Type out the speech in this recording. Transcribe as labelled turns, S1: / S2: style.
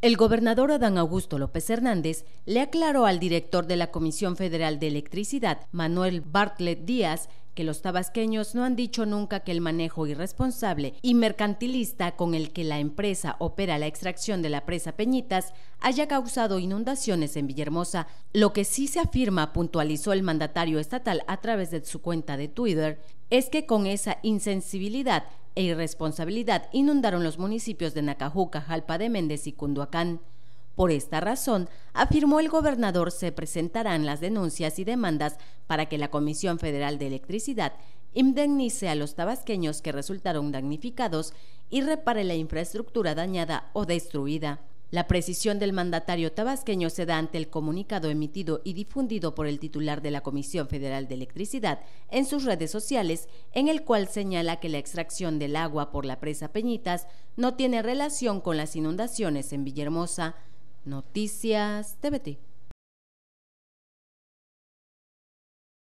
S1: El gobernador Adán Augusto López Hernández le aclaró al director de la Comisión Federal de Electricidad, Manuel Bartlett Díaz, que los tabasqueños no han dicho nunca que el manejo irresponsable y mercantilista con el que la empresa opera la extracción de la presa Peñitas haya causado inundaciones en Villahermosa. Lo que sí se afirma, puntualizó el mandatario estatal a través de su cuenta de Twitter, es que con esa insensibilidad e irresponsabilidad inundaron los municipios de Nacajuca, Jalpa de Méndez y Cunduacán. Por esta razón, afirmó el gobernador, se presentarán las denuncias y demandas para que la Comisión Federal de Electricidad indemnice a los tabasqueños que resultaron damnificados y repare la infraestructura dañada o destruida. La precisión del mandatario tabasqueño se da ante el comunicado emitido y difundido por el titular de la Comisión Federal de Electricidad en sus redes sociales, en el cual señala que la extracción del agua por la presa Peñitas no tiene relación con las inundaciones en Villahermosa. Noticias TVT.